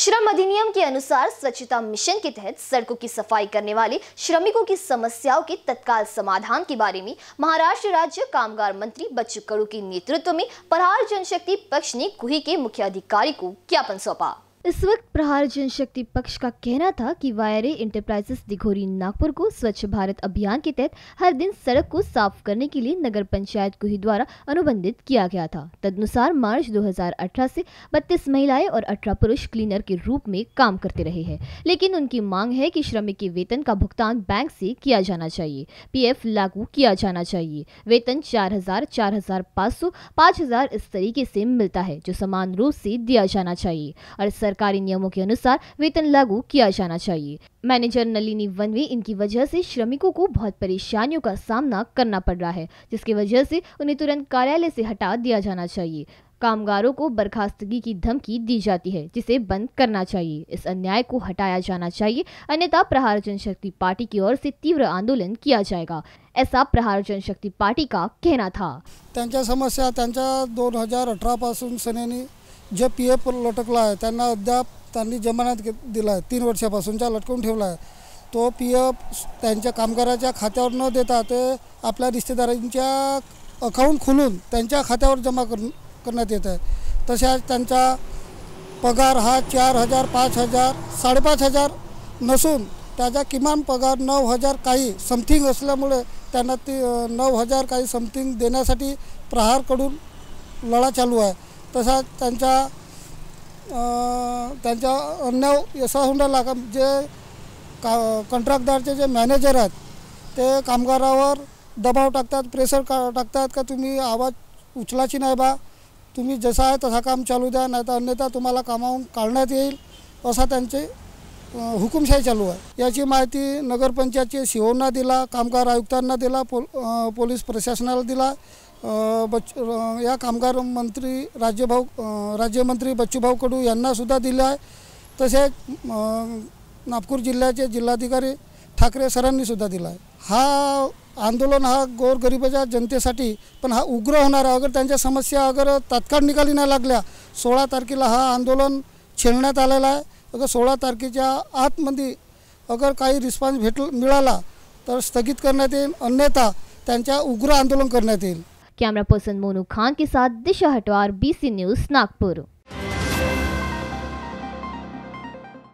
श्रम अधिनियम के अनुसार स्वच्छता मिशन के तहत सड़कों की सफाई करने वाले श्रमिकों की समस्याओं के तत्काल समाधान के बारे में महाराष्ट्र राज्य कामगार मंत्री बच्चू कड़ू के नेतृत्व में परहार जनशक्ति पक्ष ने कुही के मुख्य अधिकारी को ज्ञापन सौंपा इस वक्त प्रहार जनशक्ति पक्ष का कहना था कि वायरे इंटरप्राइजेस दिघोरी नागपुर को स्वच्छ भारत अभियान के तहत हर दिन सड़क को साफ करने के लिए नगर पंचायत को ही द्वारा अनुबंधित किया गया था तदनुसार मार्च 2018 से 32 महिलाएं और 18 पुरुष क्लीनर के रूप में काम करते रहे हैं लेकिन उनकी मांग है कि श्रमिक के वेतन का भुगतान बैंक से किया जाना चाहिए पी लागू किया जाना चाहिए वेतन चार हजार चार हजार पाँच सौ पाँच हजार इस तरीके से मिलता है जो समान रूप से दिया जाना चाहिए और सरकारी नियमों के अनुसार वेतन लागू किया जाना चाहिए मैनेजर नलिनी वनवे इनकी वजह से श्रमिकों को बहुत परेशानियों का सामना करना पड़ रहा है जिसकी वजह से उन्हें तुरंत कार्यालय से हटा दिया जाना चाहिए कामगारों को बर्खास्तगी की धमकी दी जाती है जिसे बंद करना चाहिए इस अन्याय को हटाया जाना चाहिए अन्यथा प्रहार जनशक्ति पार्टी की ओर से तीव्र आंदोलन किया जाएगा ऐसा प्रहार जनशक्ति पार्टी का कहना था समस्या दोन हजार पास सेनेने जे पी एफ लटकला आहे त्यांना अद्याप त्यांनी जमानात घे दिला आहे तीन वर्षापासूनच्या लटकून ठेवला आहे तो पी एफ त्यांच्या कामगाराच्या खात्यावर न देता ते आपल्या रिश्तेदारांच्या अकाऊंट खोलून त्यांच्या खात्यावर जमा कर करण्यात येत आहे तशा त्यांचा पगार हा चार हजार पाच हजार साडेपाच हजार नसून त्याचा किमान पगार नऊ हजार काही समथिंग असल्यामुळे त्यांना ती नऊ हजार काही समथिंग देण्यासाठी प्रहारकडून लढा चालू आहे तसा त्यांच्या त्यांच्या अन्य राहिला का जे का कंत्राटदारचे जे मॅनेजर आहेत ते कामगारावर दबाव टाकतात प्रेशर का टाकतात का तुम्ही आवाज उचलाची नाही बा तुम्ही जसा आहे तसा काम चालू द्या नाही तर अन्यथा तुम्हाला कामावून काढण्यात येईल असा त्यांचे हुकुमशाही चालू आहे याची माहिती नगरपंचायतचे सीओंना e दिला कामगार आयुक्तांना दिला पोल पोलीस प्रशासनाला दिला बच्च या कामगार मंत्री राज्यभाऊ राज्यमंत्री बच्चूभाऊ कडू यांनासुद्धा दिलं आहे तसेच नागपूर जिल्ह्याचे जिल्हाधिकारी ठाकरे सरांनीसुद्धा दिला आहे हा आंदोलन हा गोरगरिबाच्या जनतेसाठी पण हा उग्र होणार आहे अगर त्यांच्या समस्या अगर तात्काळ निकाली नाही लागल्या सोळा तारखेला हा आंदोलन छेडण्यात आलेला आहे अगर सोळा तारखेच्या आतमध्ये अगर काही रिस्पॉन्स भेट मिळाला तर स्थगित करण्यात येईल अन्यथा त्यांच्या उग्र आंदोलन करण्यात येईल कैमरा पर्सन मोनू खान के साथ दिशा हटवार बीसी न्यूज़ नागपुर